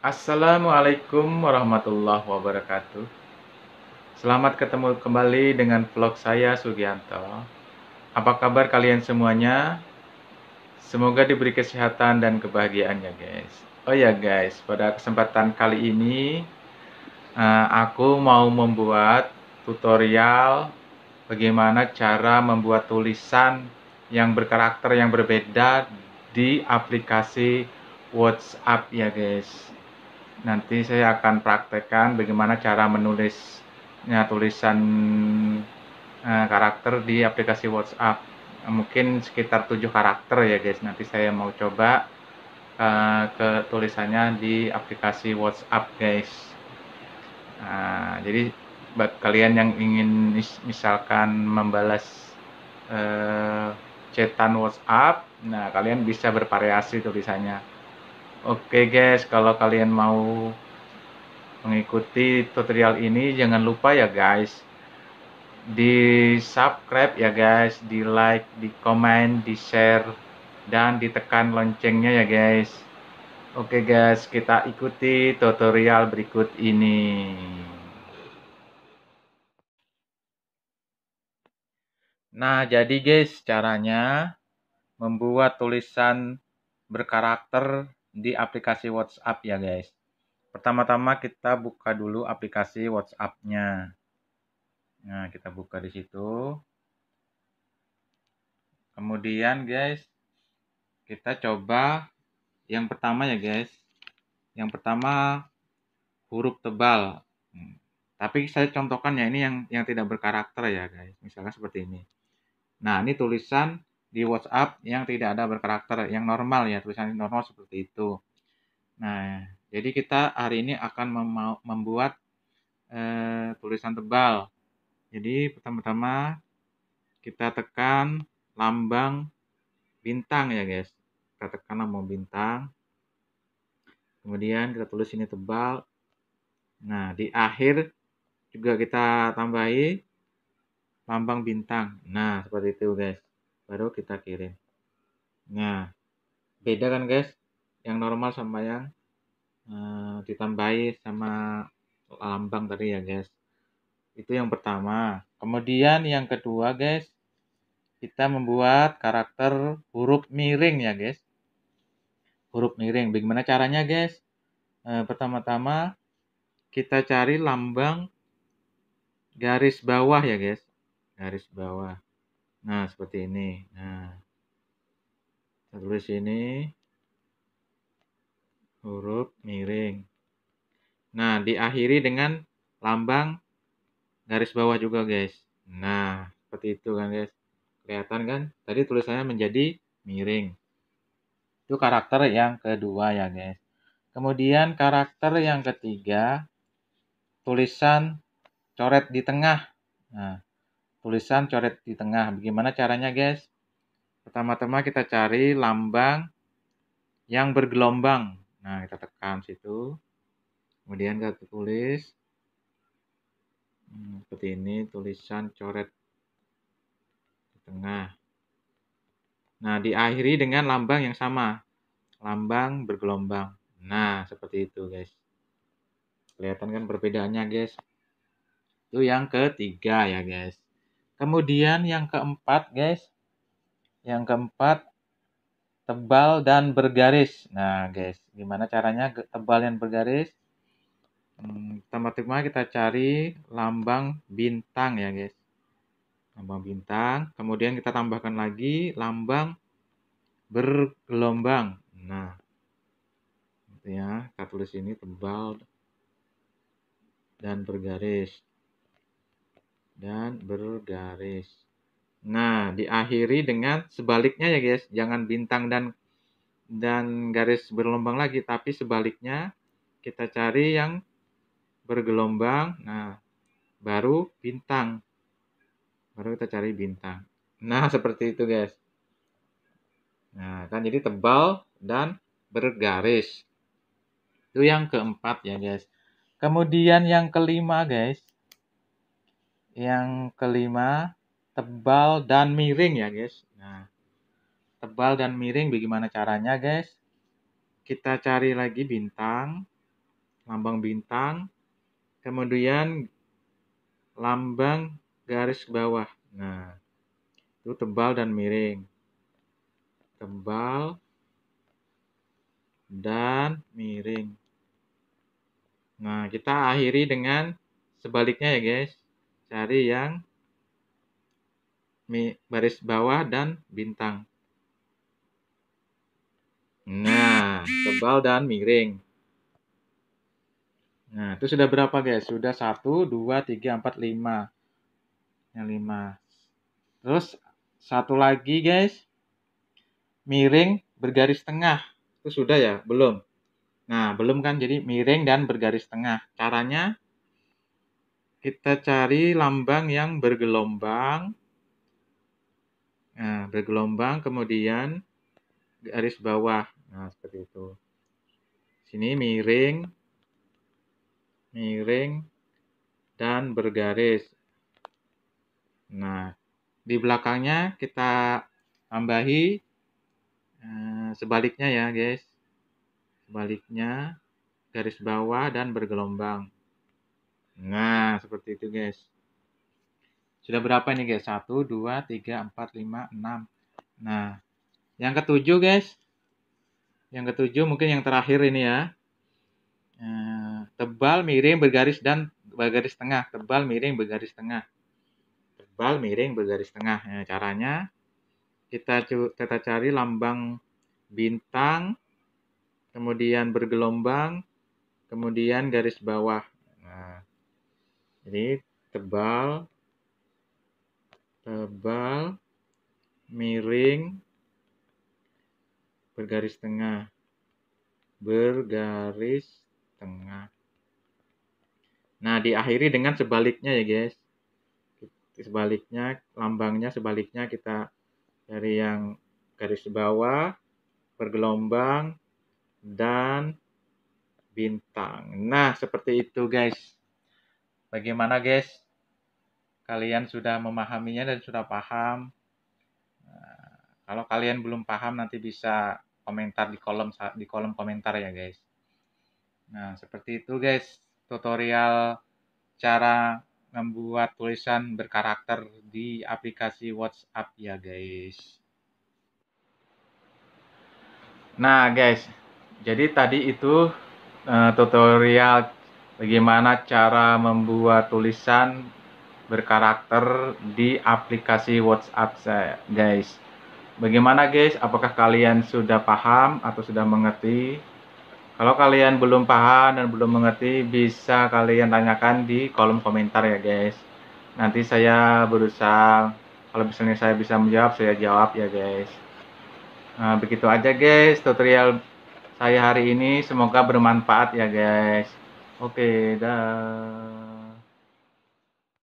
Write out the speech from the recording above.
Assalamualaikum warahmatullahi wabarakatuh. Selamat ketemu kembali dengan vlog saya Sugianto. Apa kabar kalian semuanya? Semoga diberi kesehatan dan kebahagiaan ya guys. Oh ya guys, pada kesempatan kali ini eh, aku mau membuat tutorial bagaimana cara membuat tulisan yang berkarakter yang berbeda di aplikasi WhatsApp ya guys nanti saya akan praktekkan bagaimana cara menulisnya tulisan eh, karakter di aplikasi WhatsApp mungkin sekitar tujuh karakter ya guys nanti saya mau coba uh, ke tulisannya di aplikasi WhatsApp guys uh, jadi buat kalian yang ingin mis misalkan membalas uh, chatan WhatsApp nah kalian bisa bervariasi tulisannya Oke guys, kalau kalian mau mengikuti tutorial ini jangan lupa ya guys. Di subscribe ya guys, di like, di komen, di share dan ditekan loncengnya ya guys. Oke guys, kita ikuti tutorial berikut ini. Nah, jadi guys, caranya membuat tulisan berkarakter di aplikasi WhatsApp ya guys. Pertama-tama kita buka dulu aplikasi WhatsApp-nya. Nah, kita buka di situ. Kemudian guys, kita coba yang pertama ya guys. Yang pertama huruf tebal. Hmm. Tapi saya contohkan ya ini yang yang tidak berkarakter ya guys. Misalnya seperti ini. Nah, ini tulisan di WhatsApp yang tidak ada berkarakter yang normal ya tulisan normal seperti itu. Nah, jadi kita hari ini akan membuat eh, tulisan tebal. Jadi pertama-tama kita tekan lambang bintang ya guys. Kita tekan lambang bintang. Kemudian kita tulis ini tebal. Nah, di akhir juga kita tambahi lambang bintang. Nah, seperti itu guys baru kita kirim. Nah, beda kan guys, yang normal sama yang uh, ditambahi sama lambang tadi ya guys. Itu yang pertama. Kemudian yang kedua guys, kita membuat karakter huruf miring ya guys. Huruf miring, bagaimana caranya guys? Uh, Pertama-tama kita cari lambang garis bawah ya guys. Garis bawah. Nah, seperti ini. Nah, kita tulis ini huruf miring. Nah, diakhiri dengan lambang garis bawah juga, guys. Nah, seperti itu kan, guys. Kelihatan kan? Tadi tulisannya menjadi miring. Itu karakter yang kedua ya, guys. Kemudian karakter yang ketiga, tulisan coret di tengah. Nah, tulisan coret di tengah. Bagaimana caranya guys? Pertama-tama kita cari lambang yang bergelombang. Nah, kita tekan situ. Kemudian kita tulis hmm, seperti ini tulisan coret di tengah. Nah, diakhiri dengan lambang yang sama. Lambang bergelombang. Nah, seperti itu guys. Kelihatan kan perbedaannya guys. Itu yang ketiga ya guys. Kemudian yang keempat, guys. Yang keempat, tebal dan bergaris. Nah, guys, gimana caranya tebal dan bergaris? Hmm, pertama kita cari lambang bintang ya, guys. Lambang bintang, kemudian kita tambahkan lagi lambang bergelombang. Nah, gitu ya, kita tulis ini tebal dan bergaris dan bergaris. Nah, diakhiri dengan sebaliknya ya guys, jangan bintang dan dan garis berlombang lagi, tapi sebaliknya kita cari yang bergelombang. Nah, baru bintang. Baru kita cari bintang. Nah, seperti itu guys. Nah, kan jadi tebal dan bergaris. Itu yang keempat ya guys. Kemudian yang kelima guys, yang kelima, tebal dan miring ya guys. Nah, tebal dan miring bagaimana caranya guys? Kita cari lagi bintang, lambang bintang, kemudian lambang garis bawah. Nah, itu tebal dan miring. Tebal dan miring. Nah, kita akhiri dengan sebaliknya ya guys cari yang baris bawah dan bintang. Nah, tebal dan miring. Nah, itu sudah berapa guys? Sudah 1, 2, 3, 4, 5. Yang 5. Terus, satu lagi guys. Miring bergaris tengah. Itu sudah ya? Belum. Nah, belum kan? Jadi miring dan bergaris tengah. Caranya kita cari lambang yang bergelombang. Nah, bergelombang kemudian garis bawah. Nah, seperti itu. Sini miring, miring, dan bergaris. Nah, di belakangnya kita tambahi eh, sebaliknya ya guys. Sebaliknya garis bawah dan bergelombang. Nah, seperti itu guys. Sudah berapa ini? guys? 1, 2, 3, 4, 5, 6. Nah, yang ketujuh guys. Yang ketujuh mungkin yang terakhir ini ya. Eh, tebal, miring, bergaris, dan bergaris tengah. Tebal, miring, bergaris tengah. Tebal, miring, bergaris tengah. Nah, caranya kita, kita cari lambang bintang, kemudian bergelombang, kemudian garis bawah. Nah, jadi tebal, tebal, miring, bergaris tengah, bergaris tengah. Nah, diakhiri dengan sebaliknya ya guys. Sebaliknya, lambangnya sebaliknya kita dari yang garis bawah, bergelombang, dan bintang. Nah, seperti itu guys. Bagaimana guys? Kalian sudah memahaminya dan sudah paham? Nah, kalau kalian belum paham nanti bisa komentar di kolom di kolom komentar ya guys. Nah, seperti itu guys, tutorial cara membuat tulisan berkarakter di aplikasi WhatsApp ya guys. Nah guys, jadi tadi itu uh, tutorial bagaimana cara membuat tulisan berkarakter di aplikasi WhatsApp saya, guys. Bagaimana guys, apakah kalian sudah paham atau sudah mengerti? Kalau kalian belum paham dan belum mengerti, bisa kalian tanyakan di kolom komentar ya guys. Nanti saya berusaha, kalau misalnya saya bisa menjawab, saya jawab ya guys. Nah, begitu aja guys tutorial saya hari ini, semoga bermanfaat ya guys. Oke, dah.